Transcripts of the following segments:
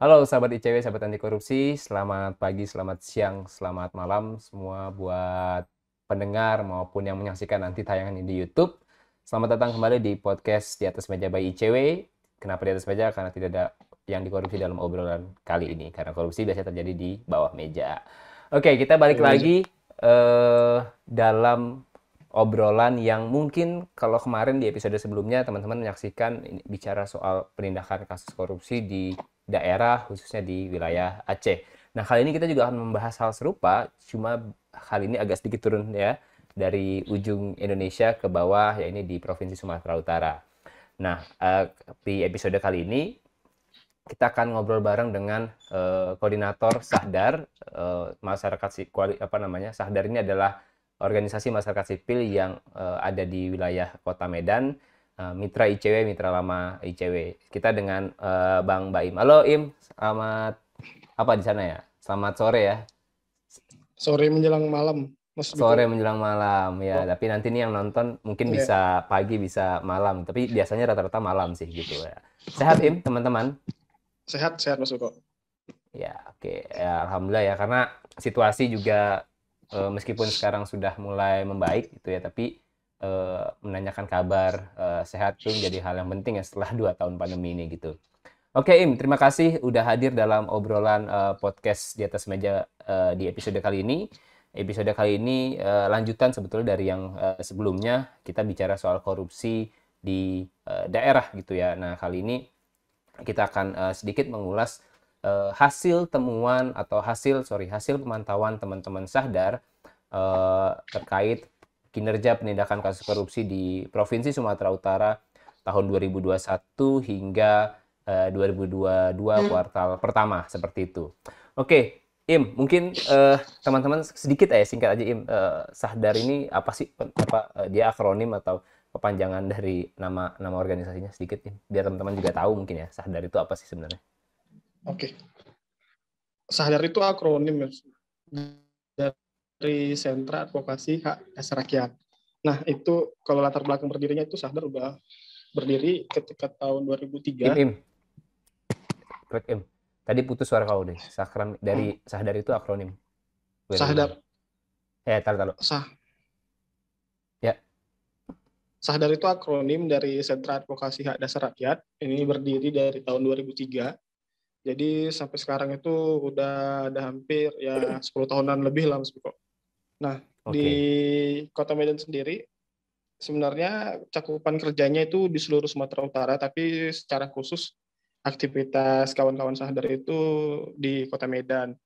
Halo sahabat ICW, sahabat anti korupsi, selamat pagi, selamat siang, selamat malam semua buat pendengar maupun yang menyaksikan nanti tayangan ini di YouTube. Selamat datang kembali di podcast di atas meja by ICW. Kenapa di atas meja? Karena tidak ada yang dikorupsi dalam obrolan kali ini. Karena korupsi biasanya terjadi di bawah meja. Oke, kita balik iya, iya. lagi uh, dalam obrolan yang mungkin kalau kemarin di episode sebelumnya teman-teman menyaksikan bicara soal penindakan kasus korupsi di daerah khususnya di wilayah Aceh. Nah, kali ini kita juga akan membahas hal serupa, cuma kali ini agak sedikit turun ya dari ujung Indonesia ke bawah, ya ini di Provinsi Sumatera Utara. Nah, eh, di episode kali ini kita akan ngobrol bareng dengan uh, koordinator Sahdar uh, masyarakat sipil apa namanya Sahdar ini adalah organisasi masyarakat sipil yang uh, ada di wilayah Kota Medan Eh, mitra ICW, mitra lama ICW. Kita dengan uh, Bang Baim. Halo Im, selamat apa di sana ya? Selamat sore ya. Sore menjelang malam. Mas sore menjelang malam ya, oh. tapi nanti nih yang nonton mungkin yeah. bisa pagi, bisa malam, tapi biasanya rata-rata malam sih gitu ya. Sehat Im, teman-teman? Sehat, sehat Mas Uko. Ya, oke. Okay. Ya, alhamdulillah ya karena situasi juga uh, meskipun sekarang sudah mulai membaik gitu ya, tapi Eh, menanyakan kabar eh, sehat itu menjadi hal yang penting ya setelah dua tahun pandemi ini gitu. Oke Im, terima kasih udah hadir dalam obrolan eh, podcast di atas meja di episode kali ini. Episode kali ini lanjutan sebetulnya dari yang sebelumnya kita bicara soal korupsi di daerah gitu ya. Nah kali ini kita akan sedikit mengulas hasil temuan atau hasil sorry hasil pemantauan teman-teman Sahdar terkait kinerja penindakan kasus korupsi di Provinsi Sumatera Utara tahun 2021 hingga eh, uh, 2022 hmm. kuartal pertama seperti itu. Oke, Im, mungkin eh, teman-teman uh, sedikit aja singkat aja Im, uh, Sahdar ini apa sih apa uh, dia akronim atau kepanjangan dari nama nama organisasinya sedikit Im, biar teman-teman juga tahu mungkin ya Sahdar itu apa sih sebenarnya. Oke. Sahdar itu akronim dari sentra advokasi hak dasar rakyat. Nah, itu kalau latar belakang berdirinya itu Sahdar udah berdiri ketika tahun 2003. Im, im. Quick, im. Tadi putus suara kau deh. Sakram dari hmm. Sahdar itu akronim. Sahdar. Eh, tar tar, Sah. Ya. Sahdar itu akronim dari Sentra Advokasi Hak Dasar Rakyat. Ini berdiri dari tahun 2003. Jadi sampai sekarang itu udah ada hampir ya 10 tahunan lebih lah Mas Biko. Nah, okay. di Kota Medan sendiri sebenarnya cakupan kerjanya itu di seluruh Sumatera Utara, tapi secara khusus aktivitas kawan-kawan Sahdar itu di Kota Medan.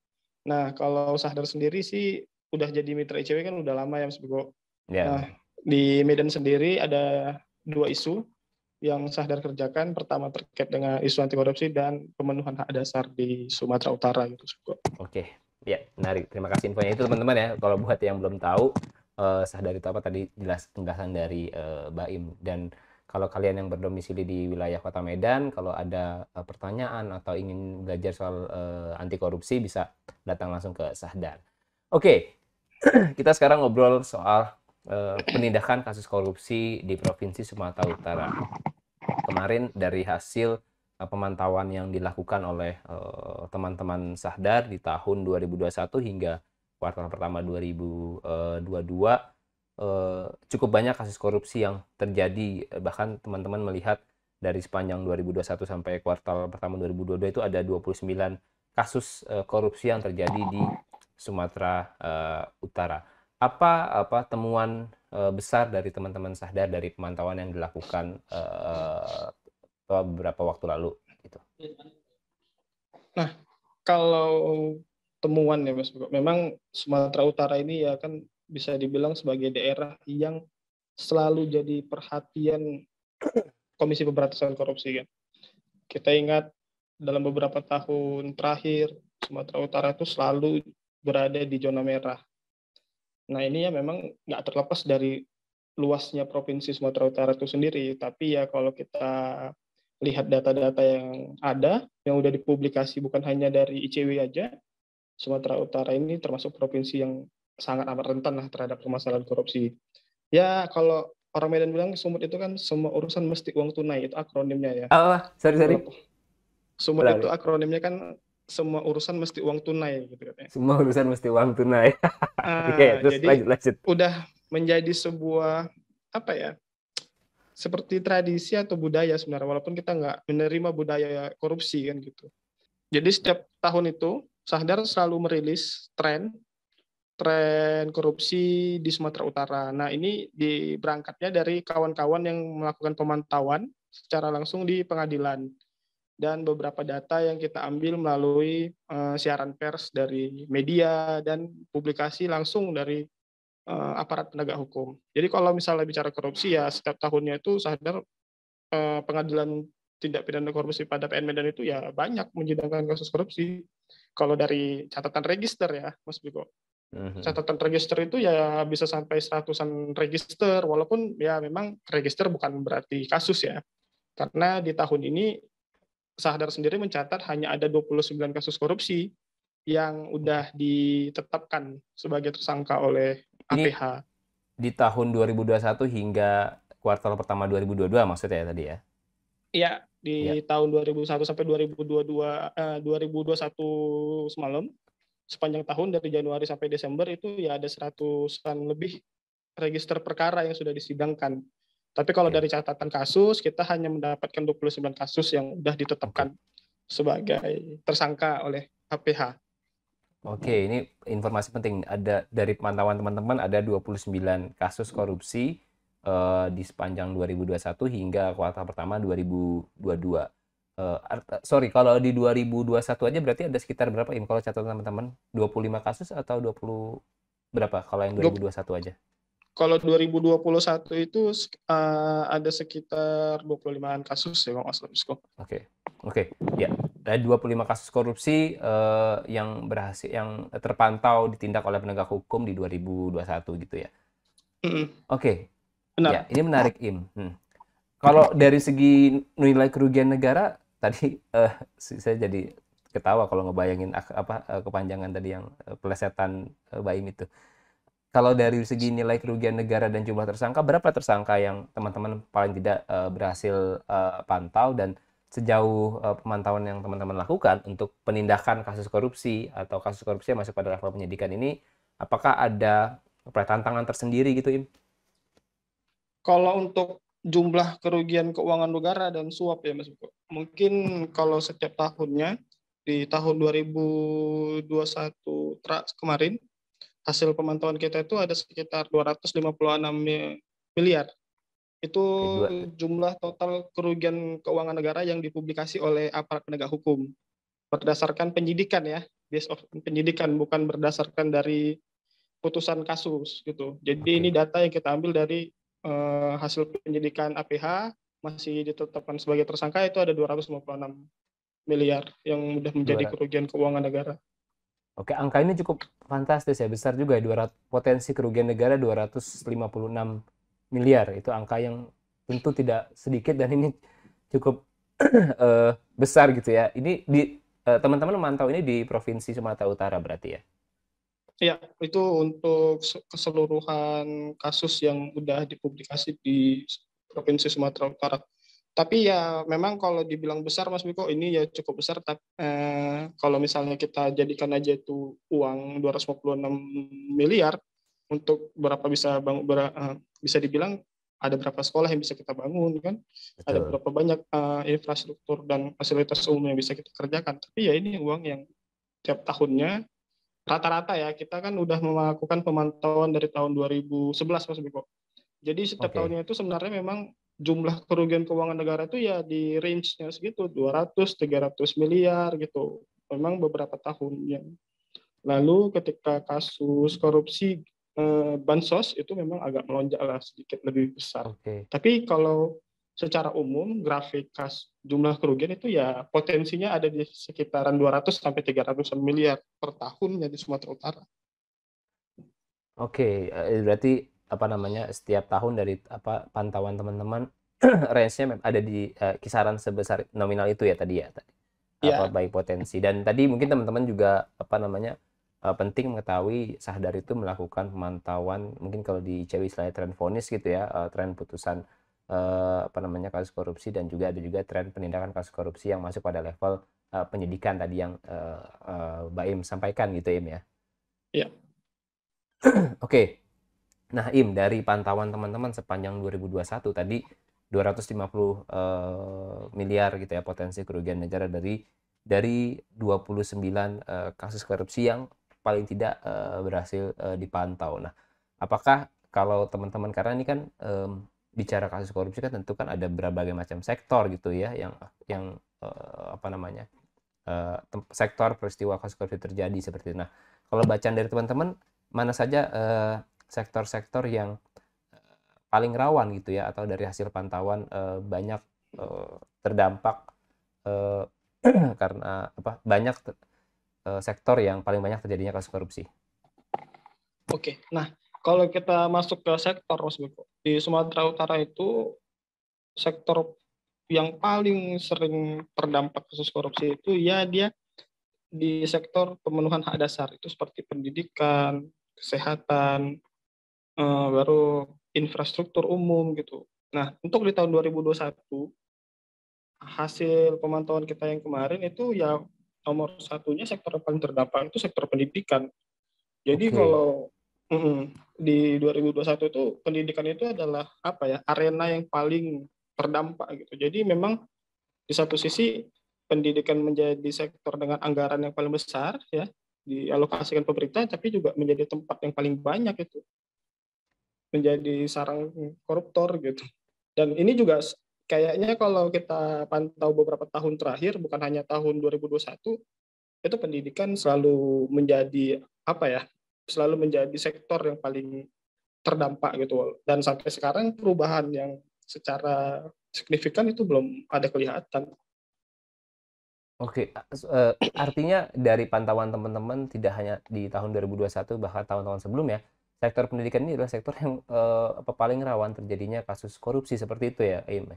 Nah, kalau Sahdar sendiri sih udah jadi mitra ICW kan udah lama ya Mas Bego. Yeah. Nah, di Medan sendiri ada dua isu yang Sahdar kerjakan. Pertama terkait dengan isu anti korupsi dan pemenuhan hak dasar di Sumatera Utara gitu. Oke. Okay. Ya, menarik. Terima kasih infonya itu teman-teman ya. Kalau buat yang belum tahu uh, sah dari apa tadi jelas penjelasan dari uh, eh, Baim dan kalau kalian yang berdomisili di wilayah Kota Medan, kalau ada uh, pertanyaan atau ingin belajar soal uh, anti korupsi bisa datang langsung ke Sahdan. Oke, okay. kita sekarang ngobrol soal uh, penindakan kasus korupsi di Provinsi Sumatera Utara. Kemarin dari hasil uh, pemantauan yang dilakukan oleh teman-teman Sahdar di tahun 2021 hingga kuartal pertama 2022 eh, cukup banyak kasus korupsi yang terjadi bahkan teman-teman melihat dari sepanjang 2021 sampai kuartal pertama 2022 itu ada 29 kasus eh, korupsi yang terjadi di Sumatera eh, Utara. Apa apa temuan besar dari teman-teman Sahdar dari pemantauan yang dilakukan beberapa waktu lalu itu Nah, kalau temuan ya Mas, memang Sumatera Utara ini ya kan bisa dibilang sebagai daerah yang selalu jadi perhatian Komisi Pemberantasan Korupsi kan. Kita ingat dalam beberapa tahun terakhir Sumatera Utara itu selalu berada di zona merah. Nah ini ya memang nggak terlepas dari luasnya provinsi Sumatera Utara itu sendiri, tapi ya kalau kita lihat data-data yang ada yang udah dipublikasi bukan hanya dari ICW aja. Sumatera Utara ini termasuk provinsi yang sangat amat rentan lah terhadap permasalahan korupsi. Ya kalau orang Medan bilang Sumut itu kan semua urusan mesti uang tunai itu akronimnya ya. Oh, oh sorry sorry. Sumut itu akronimnya kan semua urusan mesti uang tunai gitu katanya. Semua urusan mesti uang tunai. ah, Oke, okay, terus jadi lanjut lanjut. Udah menjadi sebuah apa ya? seperti tradisi atau budaya sebenarnya walaupun kita nggak menerima budaya korupsi kan gitu. Jadi setiap tahun itu Sahdar selalu merilis tren tren korupsi di Sumatera Utara. Nah ini di berangkatnya dari kawan-kawan yang melakukan pemantauan secara langsung di pengadilan dan beberapa data yang kita ambil melalui uh, siaran pers dari media dan publikasi langsung dari uh, aparat penegak hukum. Jadi kalau misalnya bicara korupsi ya setiap tahunnya itu sadar uh, pengadilan tindak pidana korupsi pada PN Medan itu ya banyak menyidangkan kasus korupsi. Kalau dari catatan register ya, Mas Biko. Mhm. Catatan register itu ya bisa sampai seratusan register, walaupun ya memang register bukan berarti kasus ya. Karena di tahun ini Sahdar sendiri mencatat hanya ada 29 kasus korupsi yang udah ditetapkan sebagai tersangka oleh ini APH. Di tahun 2021 hingga kuartal pertama 2022 maksudnya ya tadi ya? Iya, di ya. tahun 2001 sampai 2022 eh, 2021 semalam sepanjang tahun dari Januari sampai Desember itu ya ada seratusan lebih register perkara yang sudah disidangkan. Tapi kalau iya. dari catatan kasus kita hanya mendapatkan 29 kasus yang sudah ditetapkan sebagai tersangka oleh HPH. Oke, ini informasi penting. Ada dari pemantauan teman-teman ada 29 kasus korupsi uh, di sepanjang 2021 hingga kuartal pertama 2022. Uh, eh, eh, sorry, kalau di 2021 aja berarti ada sekitar berapa Im kalau catatan teman-teman? 25 kasus atau 20 berapa kalau yang 2021 aja? kalau 2021 itu uh, ada sekitar 25-an kasus ya Bang Aslam Oke. Okay. Oke. Okay. Ya. Ada 25 kasus korupsi uh, yang berhasil yang terpantau ditindak oleh penegak hukum di 2021 gitu ya. Mm -hmm. Oke. Okay. Ya, ini menarik Im. Hmm. Kalau dari segi nilai kerugian negara tadi uh, saya jadi ketawa kalau ngebayangin apa kepanjangan tadi yang pelesetan uh, itu kalau dari segi nilai kerugian negara dan jumlah tersangka, berapa tersangka yang teman-teman paling tidak uh, berhasil uh, pantau dan sejauh uh, pemantauan yang teman-teman lakukan untuk penindakan kasus korupsi atau kasus korupsi yang masuk pada level penyidikan ini, apakah ada tantangan tersendiri gitu, Im? Kalau untuk jumlah kerugian keuangan negara dan suap ya Mas Buko, mungkin kalau setiap tahunnya di tahun 2021 kemarin hasil pemantauan kita itu ada sekitar 256 miliar. Itu jumlah total kerugian keuangan negara yang dipublikasi oleh aparat penegak hukum berdasarkan penyidikan ya, based of penyidikan bukan berdasarkan dari putusan kasus gitu. Jadi okay. ini data yang kita ambil dari uh, hasil penyidikan APH masih ditetapkan sebagai tersangka itu ada 256 miliar yang sudah menjadi kerugian keuangan negara. Oke, angka ini cukup fantastis ya, besar juga 200 ya, potensi kerugian negara 256 miliar. Itu angka yang tentu tidak sedikit dan ini cukup uh, besar gitu ya. Ini di eh, teman-teman uh, memantau ini di Provinsi Sumatera Utara berarti ya. Iya, itu untuk keseluruhan kasus yang sudah dipublikasi di Provinsi Sumatera Utara tapi ya memang kalau dibilang besar Mas Biko ini ya cukup besar tapi eh, kalau misalnya kita jadikan aja itu uang 256 miliar untuk berapa bisa bangun ber, eh, bisa dibilang ada berapa sekolah yang bisa kita bangun kan Betul. ada berapa banyak eh, infrastruktur dan fasilitas umum yang bisa kita kerjakan tapi ya ini uang yang tiap tahunnya rata-rata ya kita kan udah melakukan pemantauan dari tahun 2011 Mas Biko jadi setiap okay. tahunnya itu sebenarnya memang jumlah kerugian keuangan negara itu ya di range-nya segitu 200 300 miliar gitu memang beberapa tahun tahunnya lalu ketika kasus korupsi eh, bansos itu memang agak melonjak lah sedikit lebih besar okay. tapi kalau secara umum grafik kas jumlah kerugian itu ya potensinya ada di sekitaran 200 sampai 300 miliar per tahunnya di Sumatera Utara. Oke, okay, eh, berarti apa namanya setiap tahun dari apa pantauan teman-teman range-nya ada di uh, kisaran sebesar nominal itu ya tadi ya tadi yeah. apa baik potensi dan tadi mungkin teman-teman juga apa namanya uh, penting mengetahui sah dari itu melakukan pemantauan mungkin kalau di ICW istilahnya tren vonis gitu ya uh, tren putusan uh, apa namanya kasus korupsi dan juga ada juga tren penindakan kasus korupsi yang masuk pada level uh, penyidikan tadi yang uh, uh, Baim sampaikan gitu ya, Im ya. Iya. Yeah. Oke. Okay. Nah, Im, dari pantauan teman-teman sepanjang 2021 tadi 250 uh, eh, miliar gitu ya potensi kerugian negara dari dari 29 uh, eh, kasus korupsi yang paling tidak uh, berhasil uh, dipantau. Nah, apakah kalau teman-teman karena ini kan um, bicara kasus korupsi kan tentu kan ada berbagai macam sektor gitu ya yang yang uh, apa namanya uh, sektor peristiwa kasus korupsi terjadi seperti itu. Nah, kalau bacaan dari teman-teman mana saja uh, sektor-sektor yang eh, paling rawan gitu ya atau dari hasil pantauan eh, banyak eh, terdampak eh, karena apa banyak eh, sektor yang paling banyak terjadinya kasus korupsi. Oke, nah kalau kita masuk ke sektor di Sumatera Utara itu sektor yang paling sering terdampak kasus korupsi itu ya dia di sektor pemenuhan hak dasar itu seperti pendidikan, kesehatan, uh, baru infrastruktur umum gitu. Nah, untuk di tahun 2021 hasil pemantauan kita yang kemarin itu ya nomor satunya sektor yang paling terdampak itu sektor pendidikan. Jadi okay. kalau mm, di 2021 itu pendidikan itu adalah apa ya arena yang paling terdampak gitu. Jadi memang di satu sisi pendidikan menjadi sektor dengan anggaran yang paling besar ya dialokasikan pemerintah tapi juga menjadi tempat yang paling banyak itu menjadi sarang koruptor gitu. Dan ini juga kayaknya kalau kita pantau beberapa tahun terakhir bukan hanya tahun 2021 itu pendidikan selalu menjadi apa ya? selalu menjadi sektor yang paling terdampak gitu. Dan sampai sekarang perubahan yang secara signifikan itu belum ada kelihatan. Oke, eh, artinya dari pantauan teman-teman tidak hanya di tahun 2021 bahkan tahun-tahun sebelumnya sektor pendidikan ini adalah sektor yang uh, apa paling rawan terjadinya kasus korupsi seperti itu ya, Im?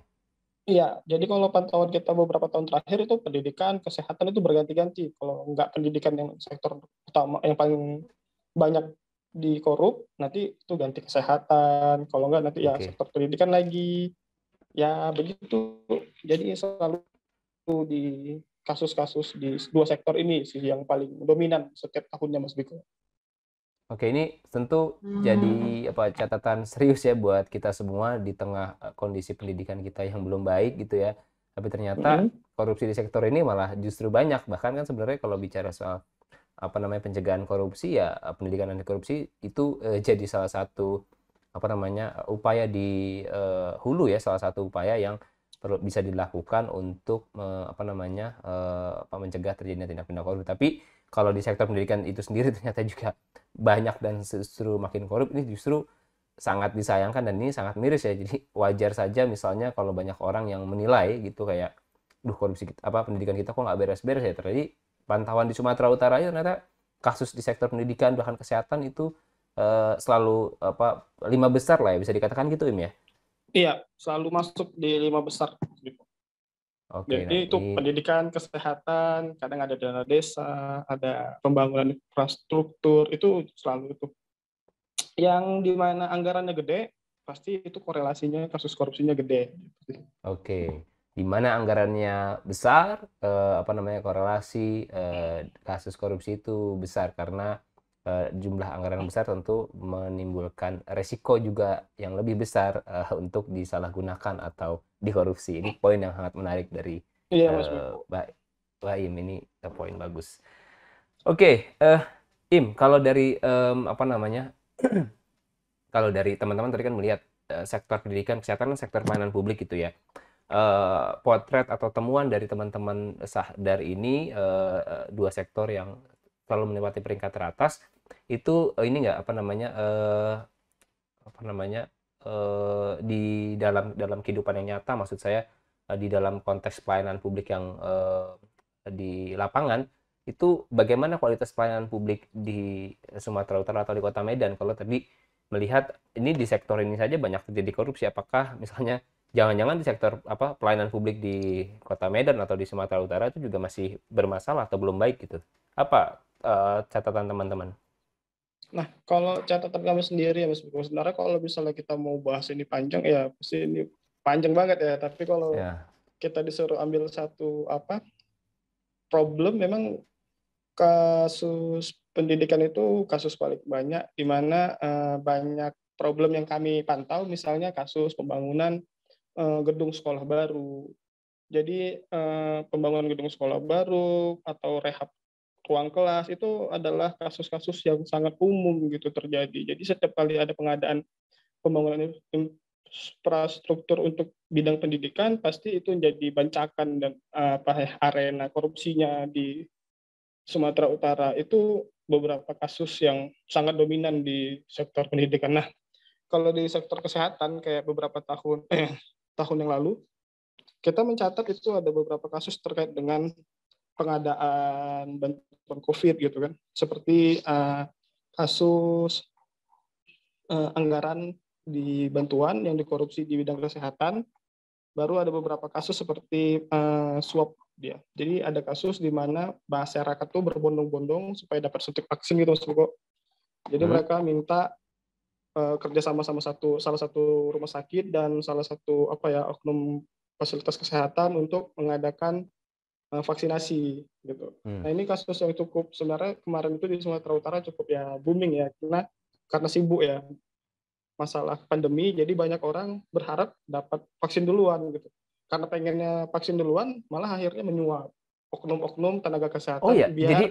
Iya, jadi kalau pantauan kita beberapa tahun terakhir itu pendidikan, kesehatan itu berganti-ganti. Kalau nggak pendidikan yang sektor utama yang paling banyak dikorup, nanti itu ganti kesehatan. Kalau nggak nanti ya sektor pendidikan lagi. Ya begitu. Jadi selalu di kasus-kasus di dua sektor ini sih yang paling dominan setiap tahunnya Mas Biko. Oke, ini tentu hmm. jadi apa catatan serius ya buat kita semua di tengah eh, kondisi pendidikan kita yang belum baik gitu ya. Tapi ternyata hmm. korupsi di sektor ini malah justru banyak. Bahkan kan sebenarnya kalau bicara soal apa namanya pencegahan korupsi ya eh, pendidikan anti korupsi itu eh, jadi salah satu apa namanya upaya di eh, hulu ya, salah satu upaya yang perlu bisa dilakukan untuk eh, apa namanya eh, apa mencegah terjadinya tindak pidana korupsi. Tapi kalau di sektor pendidikan itu sendiri ternyata juga banyak dan justru makin korup ini justru sangat disayangkan dan ini sangat miris ya jadi wajar saja misalnya kalau banyak orang yang menilai gitu kayak duh korupsi kita, apa pendidikan kita kok nggak beres-beres ya terjadi pantauan di Sumatera Utara ya ternyata kasus di sektor pendidikan bahkan kesehatan itu uh, selalu apa lima besar lah ya bisa dikatakan gitu im ya iya selalu masuk di lima besar gitu. Oke, Jadi nanti... itu pendidikan, kesehatan, kadang ada dana desa, ada pembangunan infrastruktur, itu selalu itu. Yang di mana anggarannya gede, pasti itu korelasinya kasus korupsinya gede. Gitu Oke, di mana anggarannya besar, eh, apa namanya korelasi eh, kasus korupsi itu besar karena Eh, jumlah anggaran yang besar tentu menimbulkan resiko juga yang lebih besar uh, untuk disalahgunakan atau dikorupsi. Ini poin yang sangat menarik dari iya, uh, Mbak Im. Ini poin bagus. Oke, okay, uh, Im, kalau dari um, apa namanya? kalau dari teman-teman tadi kan melihat uh, sektor pendidikan, kesehatan, sektor pelayanan publik gitu ya. Uh, potret atau temuan dari teman-teman sah dari ini uh, dua sektor yang selalu menempati peringkat teratas itu eh, ini nggak apa namanya uh, apa namanya uh, di dalam dalam kehidupan yang nyata maksud saya uh, di dalam konteks pelayanan publik yang uh, di lapangan itu bagaimana kualitas pelayanan publik di Sumatera Utara atau di Kota Medan kalau tadi melihat ini di sektor ini saja banyak terjadi korupsi apakah misalnya jangan-jangan di sektor apa pelayanan publik di Kota Medan atau di Sumatera Utara itu juga masih bermasalah atau belum baik gitu apa uh, catatan teman-teman Nah, kalau catatan kami sendiri ya Mas Bimo, sebenarnya kalau misalnya kita mau bahas ini panjang ya pasti ini panjang banget ya, tapi kalau yeah. kita disuruh ambil satu apa problem memang kasus pendidikan itu kasus paling banyak di mana uh, banyak problem yang kami pantau misalnya kasus pembangunan uh, gedung sekolah baru. Jadi uh, pembangunan gedung sekolah baru atau rehab ruang kelas itu adalah kasus-kasus yang sangat umum gitu terjadi. Jadi setiap kali ada pengadaan pembangunan infrastruktur untuk bidang pendidikan pasti itu menjadi bancakan dan eh, apa ya, arena korupsinya di Sumatera Utara itu beberapa kasus yang sangat dominan di sektor pendidikan. Nah, kalau di sektor kesehatan kayak beberapa tahun eh, tahun yang lalu kita mencatat itu ada beberapa kasus terkait dengan pengadaan bantuan COVID gitu kan, seperti uh, kasus uh, anggaran di bantuan yang dikorupsi di bidang kesehatan, baru ada beberapa kasus seperti uh, swab dia. Jadi ada kasus di mana masyarakat tuh berbondong-bondong supaya dapat suntik vaksin gitu Mas Buko. Jadi hmm. mereka minta uh, sama sama satu salah satu rumah sakit dan salah satu apa ya oknum fasilitas kesehatan untuk mengadakan Eh, vaksinasi gitu. Hmm. Nah ini kasus yang cukup sebenarnya kemarin itu di Sumatera Utara cukup ya booming ya karena karena sibuk ya masalah pandemi jadi banyak orang berharap dapat vaksin duluan gitu karena pengennya vaksin duluan malah akhirnya menyuap oknum-oknum tenaga kesehatan oh, iya. biar jadi...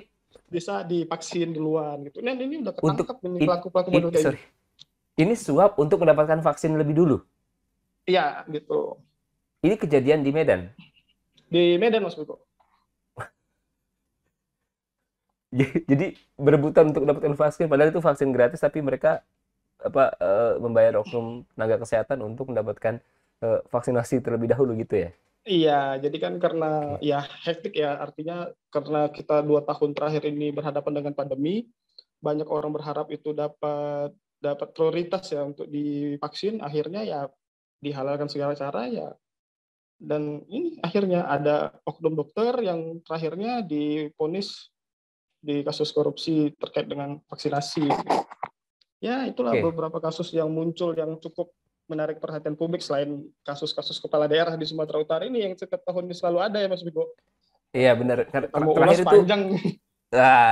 bisa divaksin duluan gitu. Nah ini udah ketangkap ini pelaku-pelaku bodoh kayak Ini suap untuk mendapatkan vaksin lebih dulu. Iya gitu. Ini kejadian di Medan. Di Medan Mas Biko jadi berebutan untuk dapat vaksin padahal itu vaksin gratis tapi mereka apa uh, membayar oknum tenaga kesehatan untuk mendapatkan uh, vaksinasi terlebih dahulu gitu ya Iya, jadi kan karena ya hektik ya, artinya karena kita dua tahun terakhir ini berhadapan dengan pandemi, banyak orang berharap itu dapat dapat prioritas ya untuk divaksin, akhirnya ya dihalalkan segala cara ya. Dan ini akhirnya ada oknum dokter yang terakhirnya diponis di kasus korupsi terkait dengan vaksinasi. Ya, itulah okay. beberapa kasus yang muncul yang cukup menarik perhatian publik selain kasus-kasus kepala daerah di Sumatera Utara ini yang setiap tahun ini selalu ada ya Mas Biko. Iya benar. Kan Ter- terakhir itu panjang. Nah,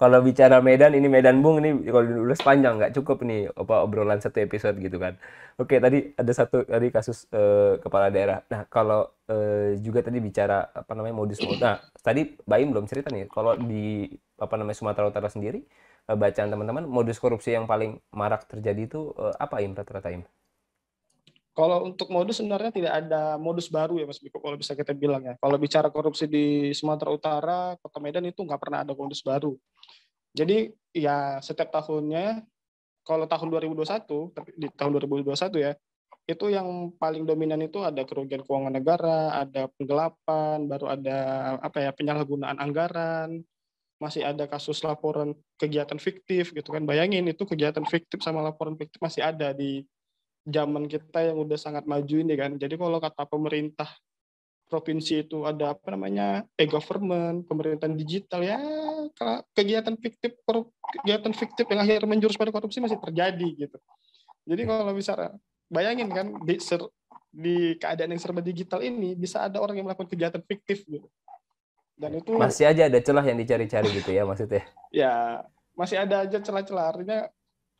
kalau bicara Medan ini Medan Bung ini kalau dulu panjang nggak cukup nih apa obrolan satu episode gitu kan. Oke tadi ada satu tadi kasus eh, kepala daerah. Nah kalau eh, juga tadi bicara apa namanya modus modus. Nah tadi Baim belum cerita nih kalau di apa namanya Sumatera Utara sendiri eh, bacaan teman-teman modus korupsi yang paling marak terjadi itu eh, apa Im rata-rata Im? Kalau untuk modus sebenarnya tidak ada modus baru ya Mas Biko kalau bisa kita bilang ya. Kalau bicara korupsi di Sumatera Utara, Kota Medan itu nggak pernah ada modus baru. Jadi ya setiap tahunnya kalau tahun 2021 di tahun 2021 ya itu yang paling dominan itu ada kerugian keuangan negara, ada penggelapan, baru ada apa ya penyalahgunaan anggaran, masih ada kasus laporan kegiatan fiktif gitu kan bayangin itu kegiatan fiktif sama laporan fiktif masih ada di zaman kita yang udah sangat maju ini kan. Jadi kalau kata pemerintah provinsi itu ada apa namanya e-government, eh, pemerintahan digital ya kegiatan fiktif kegiatan fiktif yang akhirnya menjurus pada korupsi masih terjadi gitu. Jadi kalau bisa bayangin kan di, ser, di keadaan yang serba digital ini bisa ada orang yang melakukan kegiatan fiktif gitu. Dan itu masih aja ada celah yang dicari-cari gitu ya maksudnya. ya, masih ada aja celah-celah artinya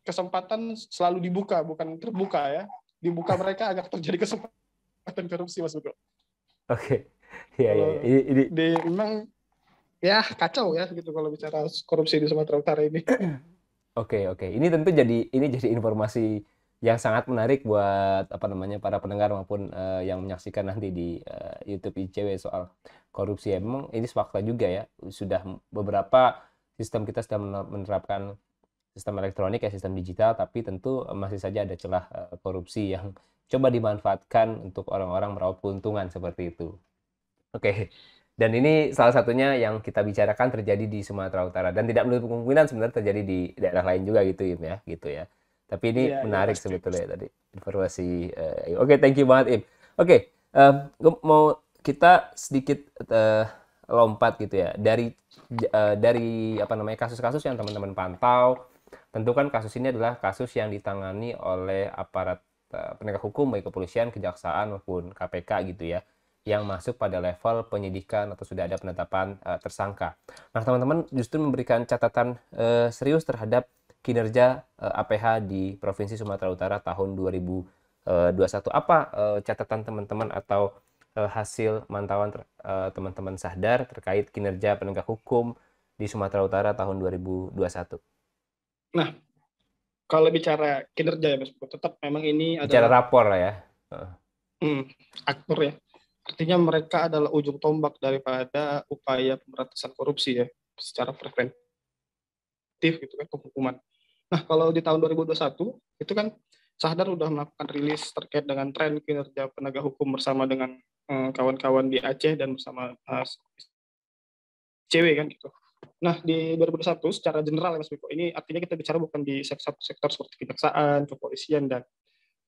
kesempatan selalu dibuka, bukan terbuka ya. Dibuka mereka agar terjadi kesempatan korupsi, Mas Buko. Oke. Okay. Ya, iya, iya. Ini, Di, memang ya kacau ya gitu kalau bicara korupsi di Sumatera Utara ini. Oke, okay, oke. Okay. Ini tentu jadi ini jadi informasi yang sangat menarik buat apa namanya para pendengar maupun uh, yang menyaksikan nanti di uh, YouTube ICW soal korupsi. Ya, Emang ini fakta juga ya. Sudah beberapa sistem kita sudah menerapkan sistem elektronik ya sistem digital tapi tentu eh, masih saja ada celah eh, korupsi yang coba dimanfaatkan untuk orang-orang meraup keuntungan seperti itu. Oke. Dan ini salah satunya yang kita bicarakan terjadi di Sumatera Utara dan tidak menutup kemungkinan sebenarnya terjadi di daerah lain juga gitu ya, gitu ya. Tapi ini ya, menarik ya, sebetulnya tadi informasi. Uh, Oke, okay, thank you banget Im. Oke, okay, uh, mau kita sedikit uh, lompat gitu ya dari uh, dari apa namanya kasus-kasus yang teman-teman pantau Tentu kan kasus ini adalah kasus yang ditangani oleh aparat eh, penegak hukum baik kepolisian, kejaksaan maupun KPK gitu ya yang masuk pada level penyidikan atau sudah ada penetapan uh, tersangka. Nah, teman-teman justru memberikan catatan uh, serius terhadap kinerja uh, APH di Provinsi Sumatera Utara tahun 2021. Apa uh, catatan teman-teman atau uh, hasil mantauan teman teman-teman sadar terkait kinerja penegak hukum di Sumatera Utara tahun 2021? Nah, kalau bicara kinerja ya Mas, tetap memang ini adalah bicara rapor lah ya. Hmm, aktor ya. Artinya mereka adalah ujung tombak daripada upaya pemberantasan korupsi ya secara preventif gitu kan kehukuman Nah, kalau di tahun 2021 itu kan Sahdar sudah melakukan rilis terkait dengan tren kinerja penegak hukum bersama dengan eh, kawan-kawan di Aceh dan bersama uh, eh, CW kan gitu. Nah, di 2021 secara general ya Mas Miko, ini artinya kita bicara bukan di sektor-sektor seperti kejaksaan, kepolisian, dan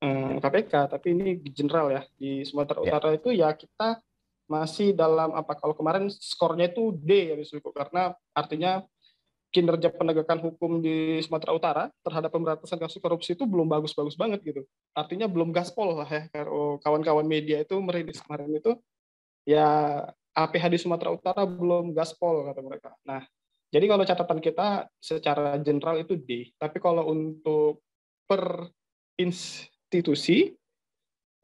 um, eh, ya. KPK, tapi ini general ya. Di Sumatera yeah. Utara itu ya kita masih dalam apa kalau kemarin skornya itu D ya Mas Miko, karena artinya kinerja penegakan hukum di Sumatera Utara terhadap pemberantasan kasus korupsi itu belum bagus-bagus banget gitu. Artinya belum gaspol lah ya. Oh, kawan-kawan media itu merilis kemarin itu ya APH di Sumatera Utara belum gaspol kata mereka. Nah, jadi kalau catatan kita secara general itu D, tapi kalau untuk per institusi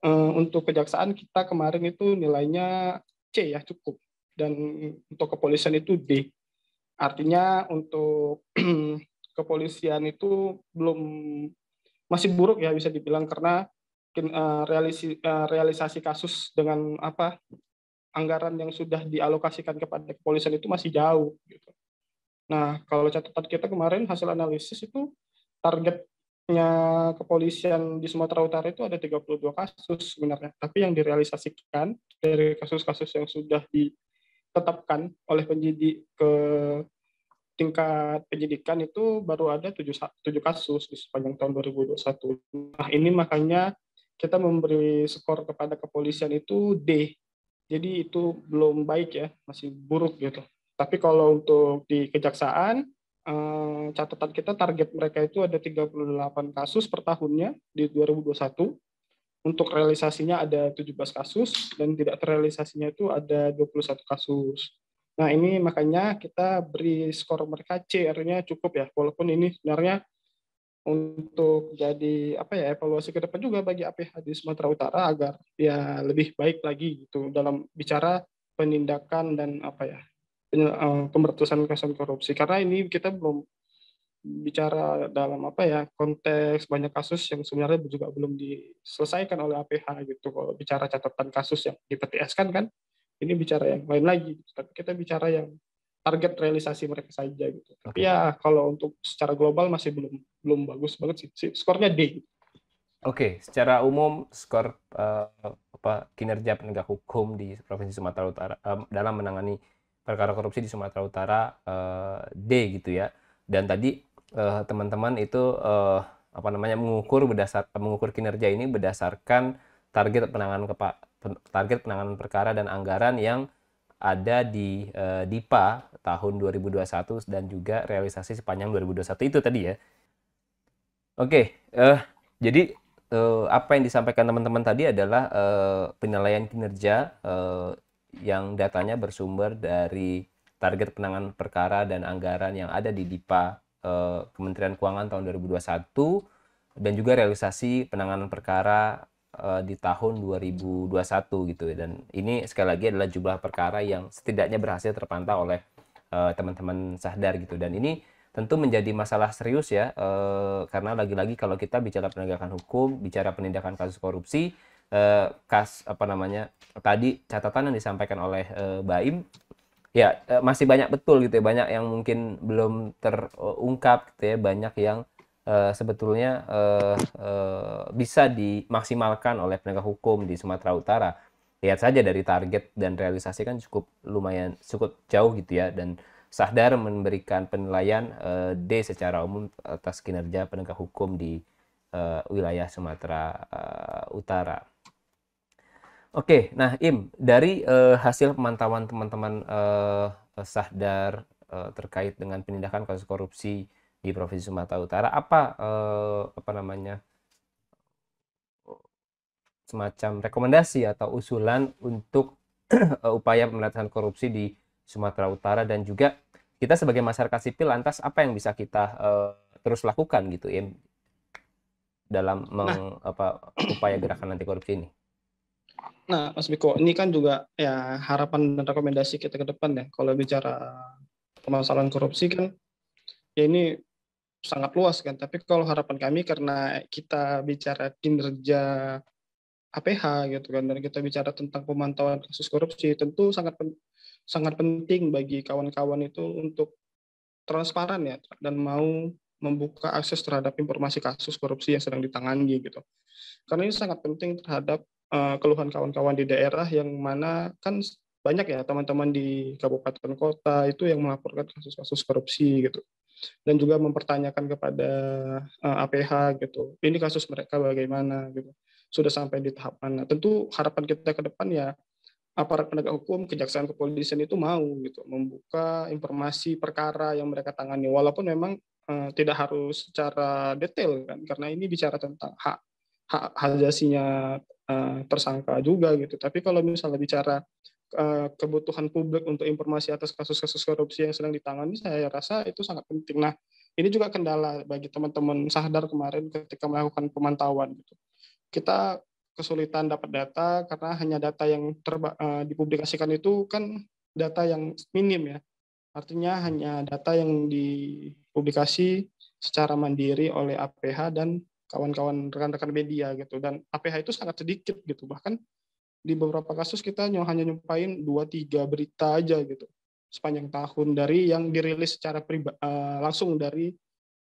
eh, untuk kejaksaan kita kemarin itu nilainya C ya cukup dan untuk kepolisian itu D. Artinya untuk kepolisian itu belum masih buruk ya bisa dibilang karena eh, realisasi eh, realisasi kasus dengan apa anggaran yang sudah dialokasikan kepada kepolisian itu masih jauh gitu. Nah, kalau catatan kita kemarin hasil analisis itu targetnya kepolisian di Sumatera Utara itu ada 32 kasus sebenarnya. Tapi yang direalisasikan dari kasus-kasus yang sudah ditetapkan oleh penyidik ke tingkat penyidikan itu baru ada 7, 7 kasus di sepanjang tahun 2021. Nah, ini makanya kita memberi skor kepada kepolisian itu D. Jadi itu belum baik ya, masih buruk gitu. Tapi kalau untuk di kejaksaan, eh, catatan kita target mereka itu ada 38 kasus per tahunnya di 2021. Untuk realisasinya ada 17 kasus dan tidak terrealisasinya itu ada 21 kasus. Nah, ini makanya kita beri skor mereka C nya cukup ya. Walaupun ini sebenarnya untuk jadi apa ya evaluasi ke depan juga bagi APH di Sumatera Utara agar ya lebih baik lagi gitu dalam bicara penindakan dan apa ya Iya, eh, pemberantasan kasus korupsi karena ini kita belum bicara dalam apa ya konteks banyak kasus yang sebenarnya juga belum diselesaikan oleh APH gitu kalau bicara catatan kasus yang di PTS kan kan ini bicara yang lain lagi gitu. tapi kita bicara yang target realisasi mereka saja gitu okay. tapi ya kalau untuk secara global masih belum belum bagus banget sih skornya D gitu. Oke, okay, secara umum skor uh, apa kinerja penegak hukum di Provinsi Sumatera Utara uh, dalam menangani perkara korupsi di Sumatera Utara uh, D gitu ya. Dan tadi eh, teman-teman uh, itu uh, apa namanya mengukur berdasar mengukur kinerja ini berdasarkan target penanganan kepa, target penanganan perkara dan anggaran yang ada di uh, DIPA tahun 2021 dan juga realisasi sepanjang 2021 itu tadi ya. Oke, okay, uh, jadi uh, apa yang disampaikan teman-teman tadi adalah uh, penilaian kinerja uh, yang datanya bersumber dari target penanganan perkara dan anggaran yang ada di DIPA eh, Kementerian Keuangan tahun 2021 dan juga realisasi penanganan perkara eh, di tahun 2021 gitu dan ini sekali lagi adalah jumlah perkara yang setidaknya berhasil terpantau oleh eh, teman-teman eh, sahdar gitu dan ini tentu menjadi masalah serius ya eh, karena lagi-lagi kalau kita bicara penegakan hukum bicara penindakan kasus korupsi eh, kas apa namanya tadi catatan yang disampaikan oleh eh, Baim ya eh, masih banyak betul gitu ya banyak yang mungkin belum terungkap gitu ya banyak yang eh, sebetulnya eh, eh, bisa dimaksimalkan oleh penegak hukum di Sumatera Utara lihat saja dari target dan realisasi kan cukup lumayan cukup jauh gitu ya dan Sahdar memberikan penilaian uh, D secara umum atas kinerja penegak hukum di uh, wilayah Sumatera uh, Utara. Oke, nah Im, dari uh, hasil pemantauan teman-teman uh, Sahdar uh, terkait dengan penindakan kasus korupsi di Provinsi Sumatera Utara, apa uh, apa namanya semacam rekomendasi atau usulan untuk upaya pemberantasan korupsi di Sumatera Utara dan juga kita sebagai masyarakat sipil lantas apa yang bisa kita uh, terus lakukan gitu Im dalam nah. meng, nah. apa upaya gerakan anti korupsi ini? Nah, Mas Biko, ini kan juga ya harapan dan rekomendasi kita ke depan ya. Kalau bicara permasalahan korupsi kan, ya ini sangat luas kan. Tapi kalau harapan kami karena kita bicara kinerja APH gitu kan, dan kita bicara tentang pemantauan kasus korupsi, tentu sangat pen, sangat penting bagi kawan-kawan itu untuk transparan ya dan mau membuka akses terhadap informasi kasus korupsi yang sedang ditangani gitu. Karena ini sangat penting terhadap Eh, keluhan kawan-kawan di daerah yang mana kan banyak ya teman-teman di kabupaten kota itu yang melaporkan kasus-kasus korupsi gitu dan juga mempertanyakan kepada uh, eh, APH gitu ini kasus mereka bagaimana gitu sudah sampai di tahap mana tentu harapan kita ke depan ya aparat penegak hukum kejaksaan kepolisian itu mau gitu membuka informasi perkara yang mereka tangani walaupun memang uh, tidak harus secara detail kan karena ini bicara tentang hak asasinya uh, eh, tersangka juga gitu. Tapi kalau misalnya bicara uh, kebutuhan publik untuk informasi atas kasus-kasus korupsi yang sedang ditangani, saya rasa itu sangat penting. Nah, ini juga kendala bagi teman-teman sahdar kemarin ketika melakukan pemantauan gitu. Kita kesulitan dapat data karena hanya data yang terba, uh, dipublikasikan itu kan data yang minim ya. Artinya hanya data yang dipublikasi secara mandiri oleh APH dan kawan-kawan rekan-rekan media gitu dan APH itu sangat sedikit gitu bahkan di beberapa kasus kita hanya nyumpain dua tiga berita aja gitu sepanjang tahun dari yang dirilis secara priba, uh, langsung dari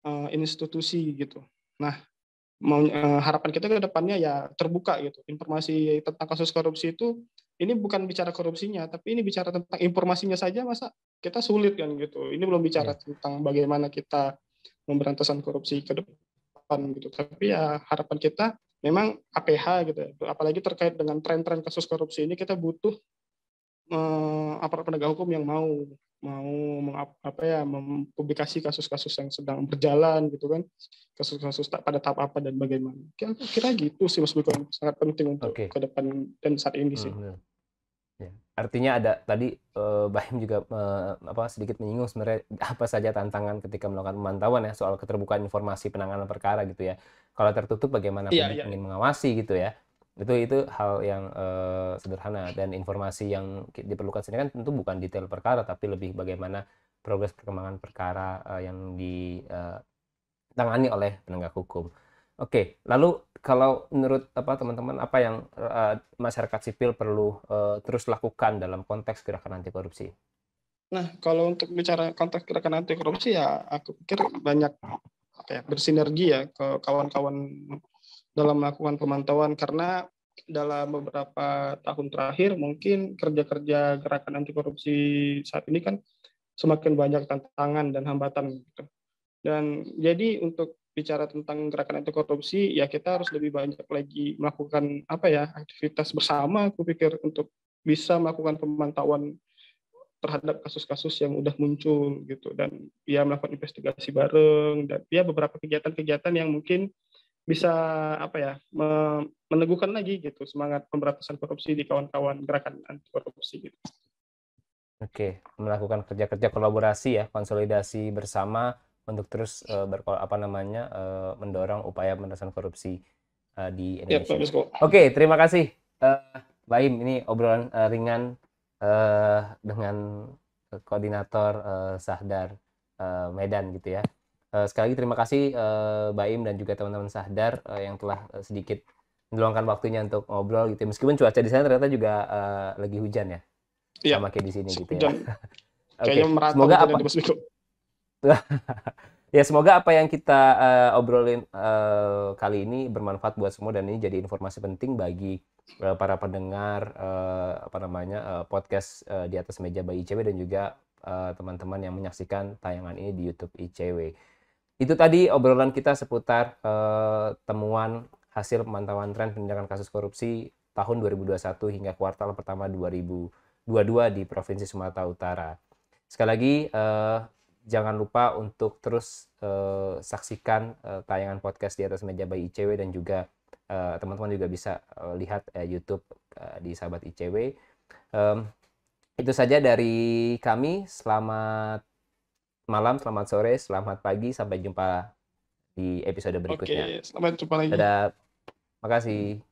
uh, institusi gitu. Nah, mau, uh, harapan kita ke depannya ya terbuka gitu. Informasi tentang kasus korupsi itu ini bukan bicara korupsinya, tapi ini bicara tentang informasinya saja masa kita sulit kan gitu. Ini belum bicara iya. tentang bagaimana kita memberantasan korupsi ke depan harapan gitu. Tapi ya harapan kita memang APH gitu. Ya. Apalagi terkait dengan tren-tren kasus korupsi ini kita butuh eh, aparat penegak hukum yang mau mau apa ya mempublikasi kasus-kasus yang sedang berjalan gitu kan kasus-kasus tak pada tahap apa dan bagaimana kira-kira gitu sih mas Bikon sangat penting untuk okay. ke depan dan saat ini sih. Hmm artinya ada tadi eh, Bahim juga eh, apa sedikit menyinggung sebenarnya apa saja tantangan ketika melakukan pemantauan ya soal keterbukaan informasi penanganan perkara gitu ya. Kalau tertutup bagaimana yeah, iya, yeah. Iya. ingin mengawasi gitu ya. Itu itu hal yang eh, sederhana dan informasi yang diperlukan sini kan tentu bukan detail perkara tapi lebih bagaimana progres perkembangan perkara eh, yang ditangani eh, oleh penegak hukum. Oke, lalu kalau menurut apa teman-teman apa yang uh, masyarakat sipil perlu uh, terus lakukan dalam konteks gerakan anti korupsi? Nah, kalau untuk bicara konteks gerakan anti korupsi ya aku pikir banyak apa ya, bersinergi ya ke kawan-kawan dalam melakukan pemantauan karena dalam beberapa tahun terakhir mungkin kerja-kerja gerakan anti korupsi saat ini kan semakin banyak tantangan dan hambatan gitu. Dan jadi untuk bicara tentang gerakan anti korupsi, ya kita harus lebih banyak lagi melakukan apa ya aktivitas bersama. Aku pikir untuk bisa melakukan pemantauan terhadap kasus-kasus yang udah muncul gitu dan ya melakukan investigasi bareng dan ya beberapa kegiatan-kegiatan yang mungkin bisa apa ya meneguhkan lagi gitu semangat pemberantasan korupsi di kawan-kawan gerakan anti korupsi gitu. Oke, melakukan kerja-kerja kolaborasi ya, konsolidasi bersama untuk terus uh, iya. eh, berkol apa namanya uh, mendorong upaya pemberantasan korupsi uh, di iya, Indonesia. Yep, Oke, okay, terima kasih uh, Baim. Ini obrolan uh, ringan uh, dengan koordinator uh, Sahdar uh, Medan gitu ya. Uh, sekali lagi terima kasih uh, Baim dan juga teman-teman Sahdar uh, yang telah uh, sedikit meluangkan waktunya untuk ngobrol gitu. Ya. Meskipun cuaca di sana ternyata juga uh, lagi hujan ya. yep. Iya. Sama kayak di sini gitu ya. Oke, okay. Kayaknya merata Semoga apa, ya, ya semoga apa yang kita uh, obrolin uh, kali ini bermanfaat buat semua dan ini jadi informasi penting bagi uh, para pendengar uh, apa namanya uh, podcast uh, di atas meja by ICW dan juga teman-teman uh, yang menyaksikan tayangan ini di YouTube ICW. Itu tadi obrolan kita seputar uh, temuan hasil pemantauan tren penindakan kasus korupsi tahun 2021 hingga kuartal pertama 2022 di Provinsi Sumatera Utara. Sekali lagi uh, jangan lupa untuk terus uh, saksikan uh, tayangan podcast di atas meja Bayi ICW dan juga eh, teman-teman uh, juga bisa uh, lihat uh, YouTube uh, di sahabat ICW. Um, itu saja dari kami. Selamat malam, selamat sore, selamat pagi. Sampai jumpa di episode berikutnya. Oke, selamat jumpa lagi. Dadah. Makasih.